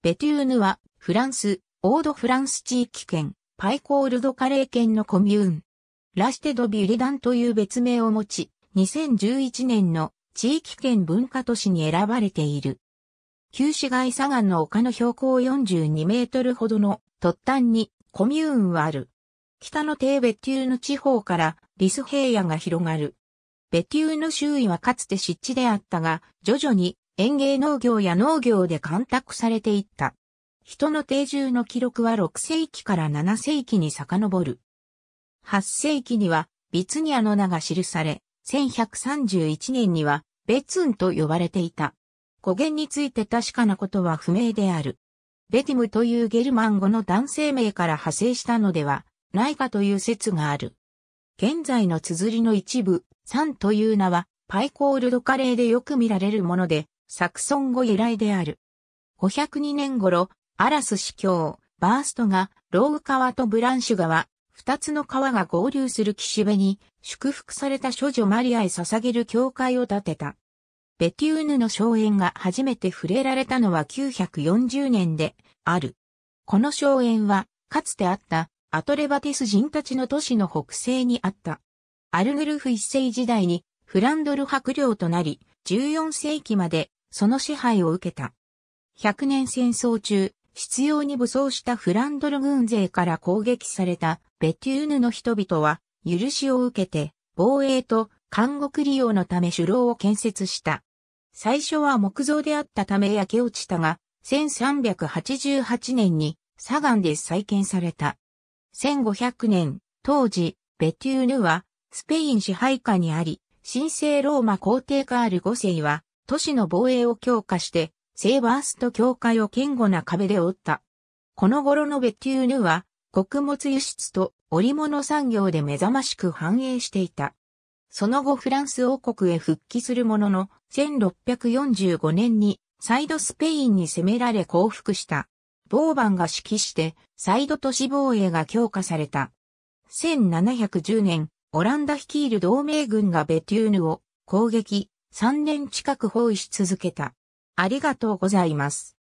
ベテューヌは、フランス、オードフランス地域圏、パイコールドカレー圏のコミューン。ラシテド・ビュリダンという別名を持ち、2011年の地域圏文化都市に選ばれている。旧市街左岸の丘の標高42メートルほどの突端にコミューンはある。北の低ベテューヌ地方からリス平野が広がる。ベテューヌ周囲はかつて湿地であったが、徐々に園芸農業や農業で干拓されていった。人の定住の記録は6世紀から7世紀に遡る。8世紀にはビツニアの名が記され、1131年にはベツンと呼ばれていた。語源について確かなことは不明である。ベティムというゲルマン語の男性名から派生したのではないかという説がある。現在の綴りの一部、サンという名はパイコールドカレーでよく見られるもので、サクソン語由来である。502年頃、アラス司教、バーストが、ローグ川とブランシュ川、二つの川が合流する岸辺に、祝福された諸女マリアへ捧げる教会を建てた。ベテューヌの荘園が初めて触れられたのは940年で、ある。この荘園は、かつてあった、アトレバティス人たちの都市の北西にあった。アルグルフ一世時代に、フランドル白領となり、14世紀までその支配を受けた。100年戦争中、必要に武装したフランドル軍勢から攻撃されたベテューヌの人々は、許しを受けて、防衛と監獄利用のため首楼を建設した。最初は木造であったため焼け落ちたが、1388年にサガンで再建された。1500年、当時、ベテューヌはスペイン支配下にあり、神聖ローマ皇帝カール5世は都市の防衛を強化して、セーバースト境界を堅固な壁で覆った。この頃のベテューヌは、穀物輸出と織物産業で目覚ましく繁栄していた。その後フランス王国へ復帰するものの、1645年にサイドスペインに攻められ降伏した。ボーバンが指揮して、サイド都市防衛が強化された。1710年、オランダ率いる同盟軍がベテューヌを攻撃、3年近く包囲し続けた。ありがとうございます。